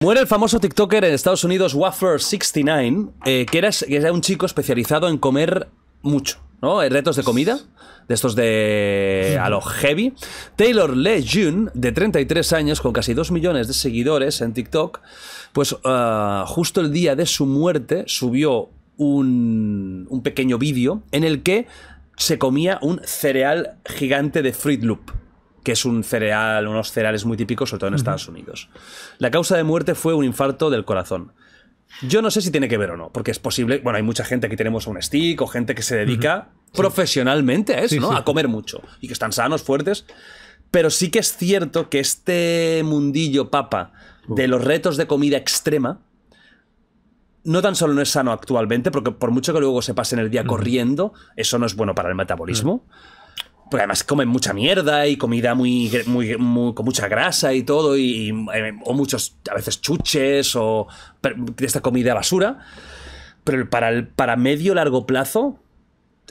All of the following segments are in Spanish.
Muere el famoso TikToker en Estados Unidos, waffle 69 eh, que, era, un chico especializado en comer mucho. ¿no? Eh, retos de comida, de estos de a lo heavy. Taylor June, de 33 años, con casi 2 millones de seguidores en TikTok, pues ah, justo el día de su muerte subió un, un pequeño vídeo en el que se comía un cereal gigante de Fruit Loop que es un cereal, unos cereales muy típicos, sobre todo en Estados Unidos. La causa de muerte fue un infarto del corazón. Yo no sé si tiene que ver o no, porque es posible. Bueno, hay mucha gente, aquí tenemos un stick o gente que se dedica profesionalmente a eso, ¿no? A comer mucho y que están sanos, fuertes. Pero sí que es cierto que este mundillo papa de los retos de comida extrema no tan solo no es sano actualmente, porque por mucho que luego se pasen el día corriendo, eso no es bueno para el metabolismo. Porque además comen mucha mierda y comida muy, muy, con mucha grasa y todo, y, eh, o muchos, a veces chuches o esta comida basura. Pero para, el, para medio largo plazo,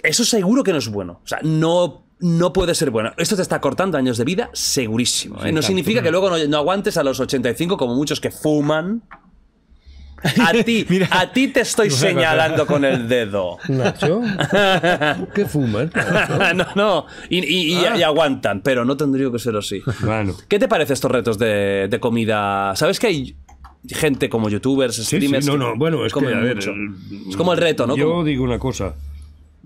eso seguro que no es bueno. O sea, no no puede ser bueno. Esto te está cortando años de vida, segurísimo. ¿eh? No significa que luego no, aguantes a los 85, como muchos que fuman a ti, a ti te estoy señalando con el dedo. Nacho, ¿qué fuman? no, no, ah. y, aguantan, pero no tendría que ser así. Bueno. ¿Qué te parece estos retos de, comida? ¿Sabes que hay gente como youtubers, streamers? no, no, bueno, es, como el reto, ¿no? Yo digo una cosa.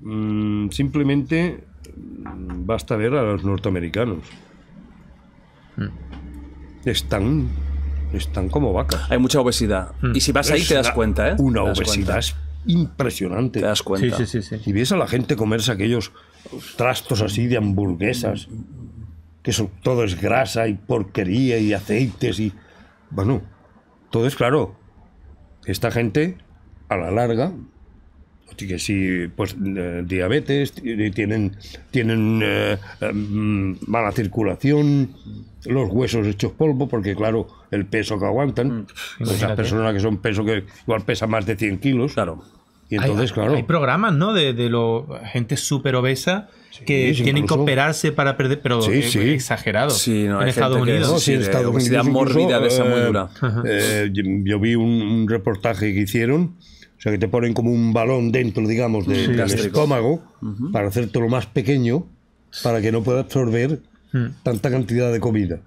Mm, simplemente basta ver a los norteamericanos. Hmm. Están están como vacas. Hay mucha obesidad. Hmm. Y si vas ahí te das cuenta, ¿eh? Una obesidad impresionante. Te das cuenta. Sí, sí, sí, y ves a la gente comerse aquellos trastos así de hamburguesas, que son, todo es grasa y porquería y aceites y... Bueno, todo es claro. Esta gente, a la larga, que si pues eh, diabetes tienen tienen eh, mm, mala circulación los huesos hechos polvo porque claro el peso que aguantan mm. esas personas que son peso que igual pesa más de 100 kilos claro entonces, hay, claro. Hay programas, ¿no? De, de lo, gente súper obesa que tienen que operarse para perder. Pero es eh, exagerado. en Estados Unidos. en Estados Unidos. mórbida de esa eh, eh, yo vi un, reportaje que hicieron. O sea, que te ponen como un balón dentro, digamos, de, del estómago para hacerte lo más pequeño para que no pueda absorber mm. tanta cantidad de comida.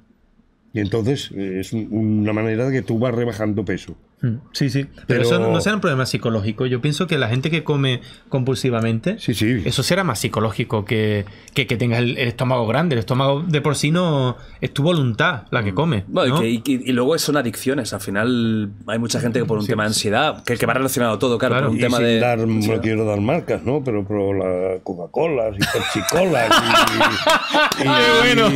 Y entonces es una manera de que tú vas rebajando peso. Mm, sí, sí. Pero, eso no será un problema psicológico. Yo pienso que la gente que come compulsivamente, eso será más psicológico que que, tengas el, estómago grande. El estómago de por sí no es tu voluntad la que mm. come. y, luego son adicciones. Al final hay mucha gente que por un tema de ansiedad, que el que va relacionado a todo, claro, un tema de. no quiero dar marcas, ¿no? Pero, pero la Coca-Cola y Pepsi-Cola. y, bueno,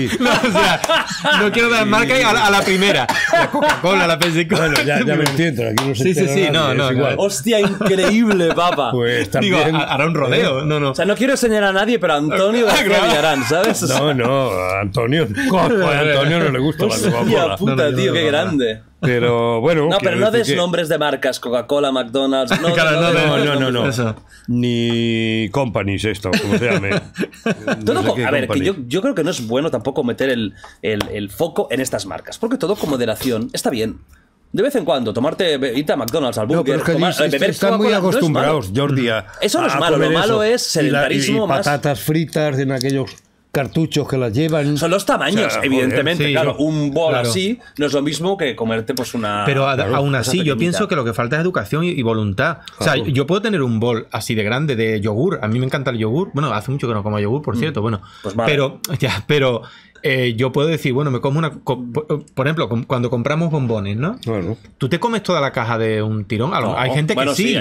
no, quiero dar marcas a, la primera. La Coca-Cola, la Pepsi-Cola. ya, ya me entiendo. Sí, sí, sí, no, no. Igual. Hostia, increíble, papá Pues también. hará un rodeo, ¿eh? no, no. O sea, no quiero enseñar a nadie, pero a Antonio ah, de ¿sabes? no, no, a Antonio. Antonio no le gusta la coca puta, tío, qué grande. Pero bueno. No, pero no des nombres de marcas, Coca-Cola, McDonald's. No, no, no, no, no, Ni companies, esto, como se llame. a ver, yo, yo, creo que no es bueno tampoco meter el, el, el foco en estas marcas, porque todo con moderación está bien de vez en cuando, tomarte, eh, irte a McDonald's, al burger, eh, no, es que Están muy acostumbrados, Jordi, a, Eso no es malo, lo malo es sedentarismo y y más... patatas fritas en aquellos cartuchos que las llevan. Son los tamaños, evidentemente. claro, un bol así no es lo mismo que comerte pues una. Pero aún así, yo pienso que lo que falta es educación y, voluntad. O sea, yo puedo tener un bol así de grande de yogur. A mí me encanta el yogur. Bueno, hace mucho que no como yogur, por mm. cierto. Bueno, pues pero pero eh, yo puedo decir, bueno, me como una. Eh, por ejemplo, cuando compramos bombones, ¿no? Tú te comes toda la caja de un tirón. hay gente que sí.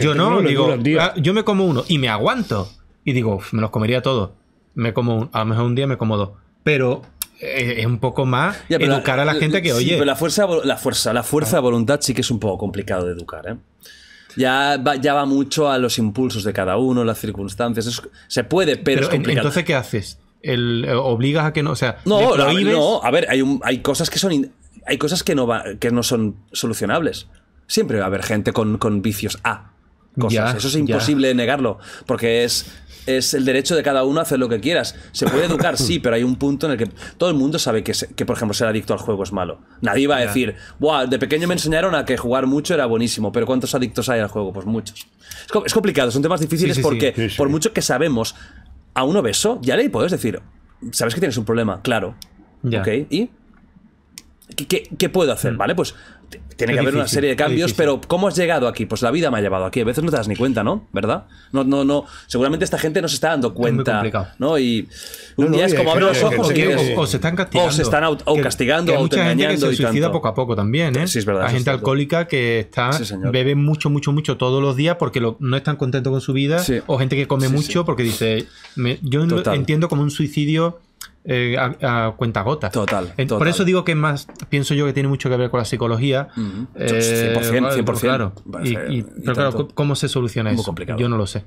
yo no, digo, ah, yo me como uno y me aguanto. Y digo, me los comería todos como a lo mejor un día me como Pero eh, es un poco más educar a la gente que oye. Pero la fuerza, la fuerza, la fuerza de ah. voluntad sí que es un poco complicado de educar, ¿eh? Ya va, ya va mucho a los impulsos de cada uno, las circunstancias. se puede, pero, Entonces, ¿qué haces? El, eh, obligas a que no. sea, no, no, a ver, hay, hay cosas que son. Hay cosas que no, que no son solucionables. Siempre va a haber gente con, con vicios A cosas. Eso es imposible negarlo, porque es, es el derecho de cada uno a hacer lo que quieras. Se puede educar, sí, pero hay un punto en el que todo el mundo sabe que, por ejemplo, ser adicto al juego es malo. Nadie va a decir, Buah, de pequeño me enseñaron a que jugar mucho era buenísimo, pero ¿cuántos adictos hay al juego? Pues muchos. Es, complicado, son temas difíciles porque por mucho que sabemos, a uno beso, ya le puedes decir, sabes que tienes un problema, claro. Ya. ¿Ok? ¿Y? ¿Qué, puedo hacer? Mm. ¿Vale? Pues tiene que haber una serie de cambios, pero ¿cómo has llegado aquí? Pues la vida me ha llevado aquí. A veces no te das ni cuenta, ¿no? ¿Verdad? No, no, no. Seguramente esta gente no se está dando cuenta. ¿no? Y un día es como abrir los ojos o, se están oh, castigando. O se están castigando, hay mucha gente se suicida poco a poco también, ¿eh? es verdad. Hay gente alcohólica que está bebe mucho, mucho, mucho todos los días porque no es están contento con su vida. O gente que come mucho porque dice, yo entiendo como un suicidio eh, a, cuenta gota. Total, Por eso digo que más, pienso yo que tiene mucho que ver con la psicología. eh, 100%, 100%. Claro. Y, pero claro, ¿cómo se soluciona eso? Yo no lo sé.